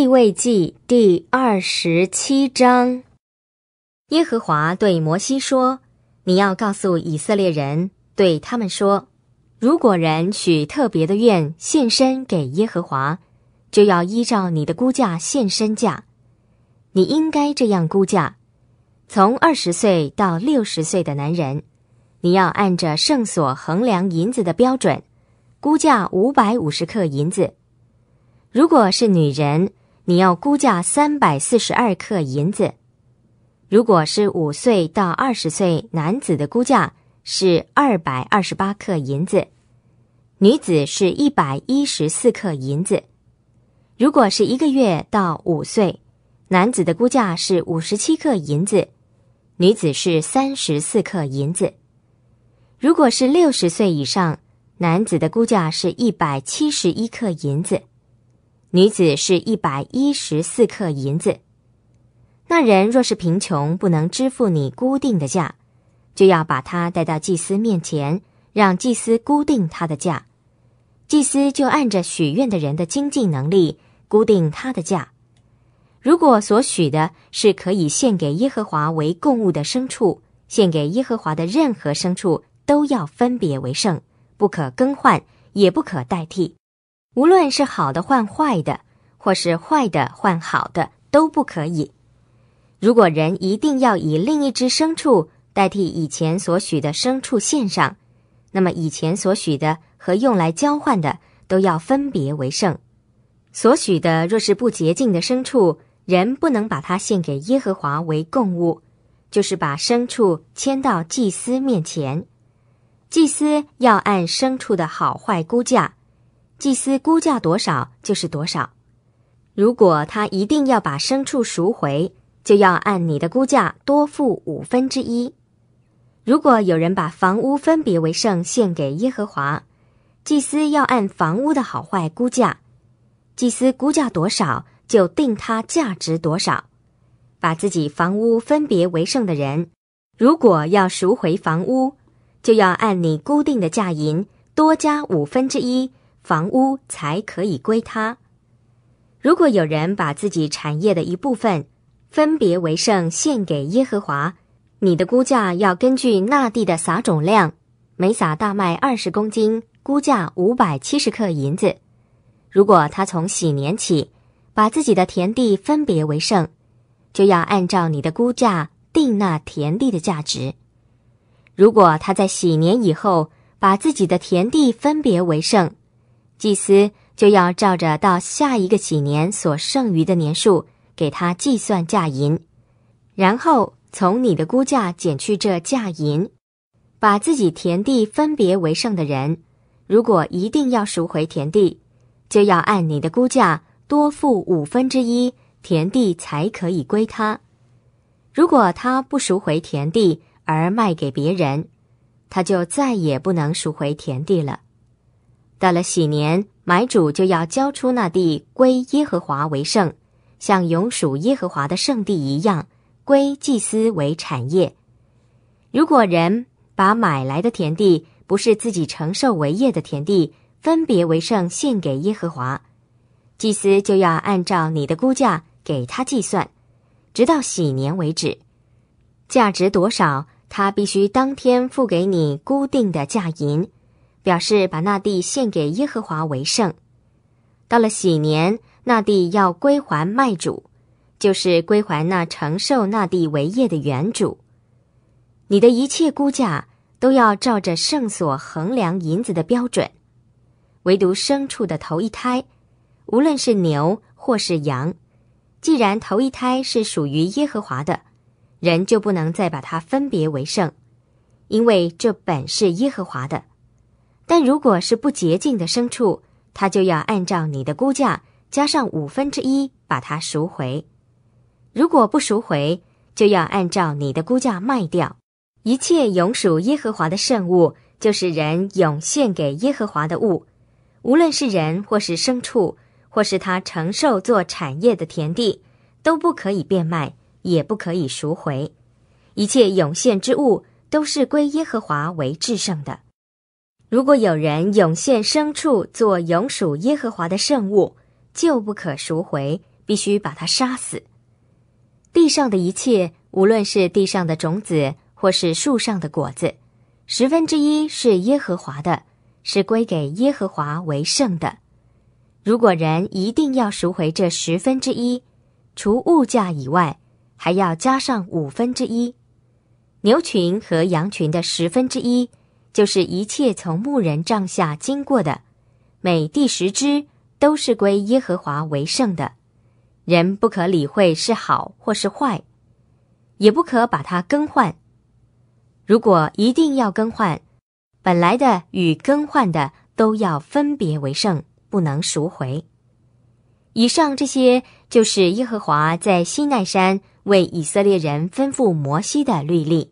立位记第二十七章，耶和华对摩西说：“你要告诉以色列人，对他们说：如果人许特别的愿，献身给耶和华，就要依照你的估价献身价。你应该这样估价：从二十岁到六十岁的男人，你要按着圣所衡量银子的标准，估价五百五十克银子。如果是女人，你要估价三百四十二克银子。如果是五岁到二十岁男子的估价是二百二十八克银子，女子是一百一十四克银子。如果是一个月到五岁，男子的估价是五十七克银子，女子是三十四克银子。如果是六十岁以上，男子的估价是一百七十一克银子。女子是一百一十四克银子。那人若是贫穷，不能支付你固定的价，就要把他带到祭司面前，让祭司固定他的价。祭司就按着许愿的人的经济能力，固定他的价。如果所许的是可以献给耶和华为供物的牲畜，献给耶和华的任何牲畜都要分别为圣，不可更换，也不可代替。无论是好的换坏的，或是坏的换好的，都不可以。如果人一定要以另一只牲畜代替以前所许的牲畜献上，那么以前所许的和用来交换的都要分别为圣。所许的若是不洁净的牲畜，人不能把它献给耶和华为供物，就是把牲畜牵到祭司面前，祭司要按牲畜的好坏估价。祭司估价多少就是多少。如果他一定要把牲畜赎回，就要按你的估价多付五分之一。如果有人把房屋分别为圣献给耶和华，祭司要按房屋的好坏估价。祭司估价多少就定它价值多少。把自己房屋分别为圣的人，如果要赎回房屋，就要按你固定的价银多加五分之一。房屋才可以归他。如果有人把自己产业的一部分分别为圣献给耶和华，你的估价要根据那地的撒种量，每撒大麦二十公斤，估价五百七十克银子。如果他从喜年起把自己的田地分别为圣，就要按照你的估价定那田地的价值。如果他在喜年以后把自己的田地分别为圣，祭司就要照着到下一个几年所剩余的年数，给他计算价银，然后从你的估价减去这价银，把自己田地分别为剩的人。如果一定要赎回田地，就要按你的估价多付五分之一，田地才可以归他。如果他不赎回田地而卖给别人，他就再也不能赎回田地了。到了喜年，买主就要交出那地归耶和华为圣，像永属耶和华的圣地一样，归祭司为产业。如果人把买来的田地不是自己承受为业的田地，分别为圣献给耶和华，祭司就要按照你的估价给他计算，直到喜年为止。价值多少，他必须当天付给你固定的价银。表示把那地献给耶和华为圣。到了喜年，那地要归还卖主，就是归还那承受那地为业的原主。你的一切估价都要照着圣所衡量银子的标准。唯独牲畜的头一胎，无论是牛或是羊，既然头一胎是属于耶和华的，人就不能再把它分别为圣，因为这本是耶和华的。但如果是不洁净的牲畜，他就要按照你的估价加上五分之一把它赎回；如果不赎回，就要按照你的估价卖掉。一切永属耶和华的圣物，就是人永献给耶和华的物，无论是人或是牲畜，或是他承受做产业的田地，都不可以变卖，也不可以赎回。一切涌现之物，都是归耶和华为制胜的。如果有人涌现牲畜做永属耶和华的圣物，就不可赎回，必须把它杀死。地上的一切，无论是地上的种子，或是树上的果子，十分之一是耶和华的，是归给耶和华为圣的。如果人一定要赎回这十分之一，除物价以外，还要加上五分之一。牛群和羊群的十分之一。就是一切从牧人帐下经过的，每第十只都是归耶和华为圣的，人不可理会是好或是坏，也不可把它更换。如果一定要更换，本来的与更换的都要分别为圣，不能赎回。以上这些就是耶和华在西奈山为以色列人吩咐摩西的律例。